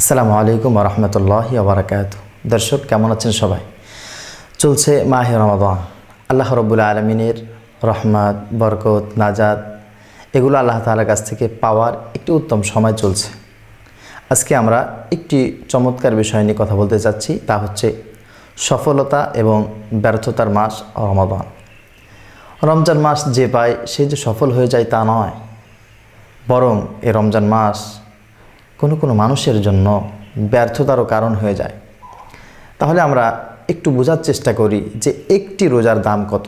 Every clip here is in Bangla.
আসসালামু আলাইকুম রহমতুল্লাহ আবরাকাত দর্শক কেমন আছেন সবাই চলছে মাহে রমাদান আল্লাহ রব্বুল আলমিনের রহমাত বরকত নাজাদ এগুলো আল্লাহ তালার কাছ থেকে পাওয়ার একটি উত্তম সময় চলছে আজকে আমরা একটি চমৎকার বিষয় নিয়ে কথা বলতে চাচ্ছি তা হচ্ছে সফলতা এবং ব্যর্থতার মাস রমাদান রমজান মাস যে পায় সে যে সফল হয়ে যায় তা নয় বরং এ রমজান মাস কোনো কোনো মানুষের জন্য ব্যর্থতারও কারণ হয়ে যায় তাহলে আমরা একটু বোঝার চেষ্টা করি যে একটি রোজার দাম কত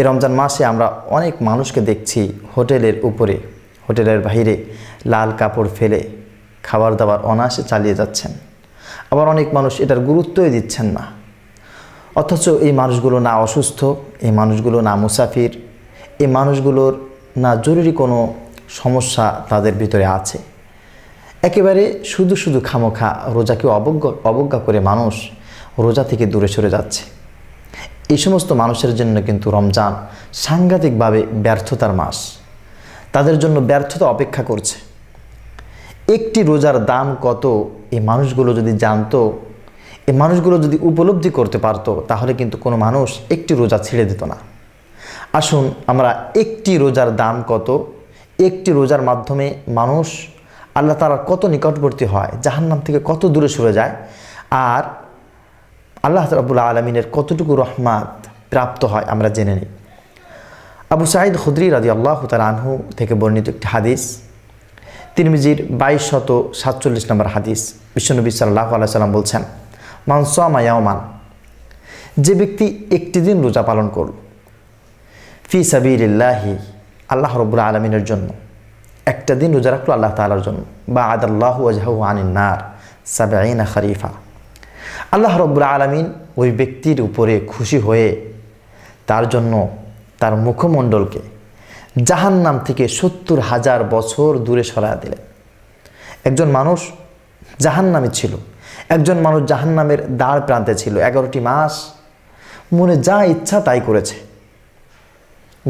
এ রমজান মাসে আমরা অনেক মানুষকে দেখছি হোটেলের উপরে হোটেলের বাহিরে লাল কাপড় ফেলে খাবার দাবার অনায়াসে চালিয়ে যাচ্ছেন আবার অনেক মানুষ এটার গুরুত্বই দিচ্ছেন না অথচ এই মানুষগুলো না অসুস্থ এই মানুষগুলো না মুসাফির এই মানুষগুলোর না জরুরি কোনো সমস্যা তাদের ভিতরে আছে একেবারে শুধু শুধু খামোখা রোজাকে অবজ্ঞা অবজ্ঞা করে মানুষ রোজা থেকে দূরে সরে যাচ্ছে এই সমস্ত মানুষের জন্য কিন্তু রমজান সাংঘাতিকভাবে ব্যর্থতার মাস তাদের জন্য ব্যর্থতা অপেক্ষা করছে একটি রোজার দাম কত এই মানুষগুলো যদি জানতো এই মানুষগুলো যদি উপলব্ধি করতে পারতো তাহলে কিন্তু কোনো মানুষ একটি রোজা ছেড়ে দিত না আসুন আমরা একটি রোজার দাম কত একটি রোজার মাধ্যমে মানুষ আল্লাহ তালার কত নিকটবর্তী হয় জাহান্নাম থেকে কত দূরে সরে যায় আর আল্লাহ রাবুল আলমিনের কতটুকু রহমাত প্রাপ্ত হয় আমরা জেনে নিই আবু সাঈদ খুদ্রি রাজি আল্লাহ আনহু থেকে বর্ণিত একটি হাদিস তিরমিজির বাইশ শত সাতচল্লিশ নম্বর হাদিস বিশ্বনবী সাল্লাহ আল্লাহ সাল্লাম বলছেন মানসামায়াওমান যে ব্যক্তি একটি দিন রোজা পালন করল ফি সাবিল্লাহি আল্লাহ রবুল্লা আলমিনের জন্য একটা দিন রোজা রাখলো আল্লাহ তালার জন্য বা আদাল্লাহ আজহাউ আনিন নার সাবেআইনা খারিফা আল্লাহ রব্বুল আলমিন ওই ব্যক্তির উপরে খুশি হয়ে তার জন্য তার মুখমণ্ডলকে জাহান্নাম থেকে সত্তর হাজার বছর দূরে সরা দিলেন একজন মানুষ নামে ছিল একজন মানুষ জাহান্নামের দ্বার প্রান্তে ছিল এগারোটি মাস মনে যা ইচ্ছা তাই করেছে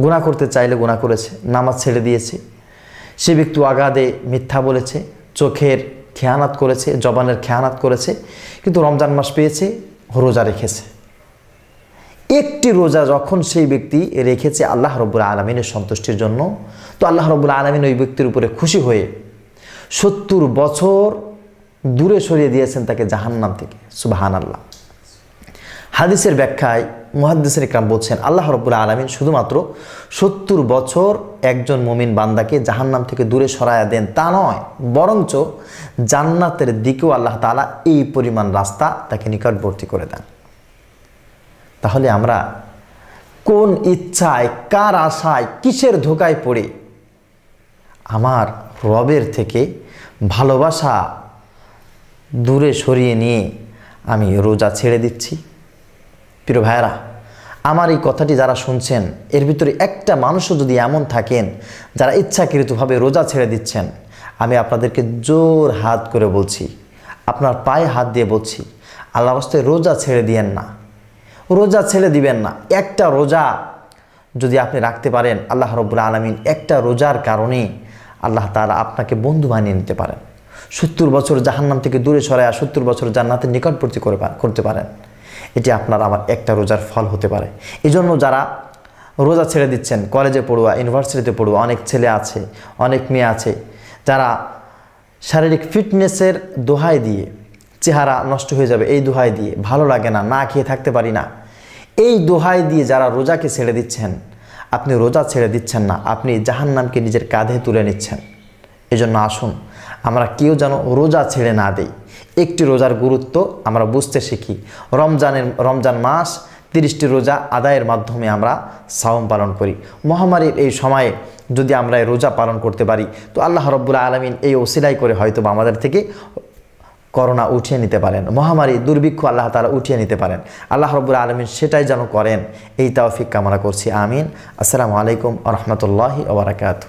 গুণা করতে চাইলে গুণা করেছে নামাজ ছেড়ে দিয়েছে সে ব্যক্তি আগাদে মিথ্যা বলেছে চোখের খেয়ানাত করেছে জবানের খেয়ানাত করেছে কিন্তু রমজান মাস পেয়েছে রোজা রেখেছে একটি রোজা যখন সেই ব্যক্তি রেখেছে আল্লাহ রব্বুল আলমিনের সন্তুষ্টির জন্য তো আল্লাহ রব্বুল আলমিন ওই ব্যক্তির উপরে খুশি হয়ে সত্তর বছর দূরে সরিয়ে দিয়েছেন তাকে জাহান্নাম থেকে সুবাহান আল্লাহ হাদিসের ব্যাখ্যায় মহাদ্দেশের ইকরাম বলছেন আল্লাহ রব্বুল্লা আলমিন শুধুমাত্র সত্তর বছর একজন মমিন বান্দাকে জাহান্নাম থেকে দূরে সরাইয়া দেন তা নয় বরঞ্চ জান্নাতের দিকেও আল্লাহ তালা এই পরিমাণ রাস্তা তাকে নিকটবর্তী করে দেন তাহলে আমরা কোন ইচ্ছায় কার আশায় কিসের ধোকায় পড়ে আমার রবের থেকে ভালোবাসা দূরে সরিয়ে নিয়ে আমি রোজা ছেড়ে দিচ্ছি প্রিয় ভাইরা আমার এই কথাটি যারা শুনছেন এর ভিতরে একটা মানুষও যদি এমন থাকেন যারা ইচ্ছাকৃতভাবে রোজা ছেড়ে দিচ্ছেন আমি আপনাদেরকে জোর হাত করে বলছি আপনার পায়ে হাত দিয়ে বলছি আল্লাহ অবস্থায় রোজা ছেড়ে দিয়েন না রোজা ছেড়ে দিবেন না একটা রোজা যদি আপনি রাখতে পারেন আল্লাহ রব্বুল আলমিন একটা রোজার কারণে আল্লাহ তারা আপনাকে বন্ধু বানিয়ে নিতে পারেন সত্তর বছর জাহান্নাম থেকে দূরে সরাইয়া সত্তর বছর জান্নাতের নিকটবর্তী করে করতে পারেন এটি আপনার আমার একটা রোজার ফল হতে পারে এজন্য যারা রোজা ছেড়ে দিচ্ছেন কলেজে পড়ুয়া ইউনিভার্সিটিতে পড়ুয়া অনেক ছেলে আছে অনেক মেয়ে আছে যারা শারীরিক ফিটনেসের দোহাই দিয়ে চেহারা নষ্ট হয়ে যাবে এই দোহাই দিয়ে ভালো লাগে না না খেয়ে থাকতে পারি না এই দোহাই দিয়ে যারা রোজাকে ছেড়ে দিচ্ছেন আপনি রোজা ছেড়ে দিচ্ছেন না আপনি জাহান্নামকে নিজের কাঁধে তুলে নিচ্ছেন এজন্য আসুন আমরা কেউ যেন রোজা ছেড়ে না দেই একটি রোজার গুরুত্ব আমরা বুঝতে শিখি রমজানের রমজান মাস তিরিশটি রোজা আদায়ের মাধ্যমে আমরা সাওম পালন করি মহামারীর এই সময়ে যদি আমরা এই রোজা পালন করতে পারি তো আল্লাহ রব্বুল্লা আলমিন এই ওসিলাই করে হয়তো বা আমাদের থেকে করোনা উঠিয়ে নিতে পারেন মহামারী দুর্ভিক্ষ আল্লাহ তালা উঠিয়ে নিতে পারেন আল্লাহ রব্বুল আলমিন সেটাই যেন করেন এই তাওফিক কামনা করছি আমিন আসসালামু আলাইকুম আ রহমতুল্লাহি ওবরাকাতু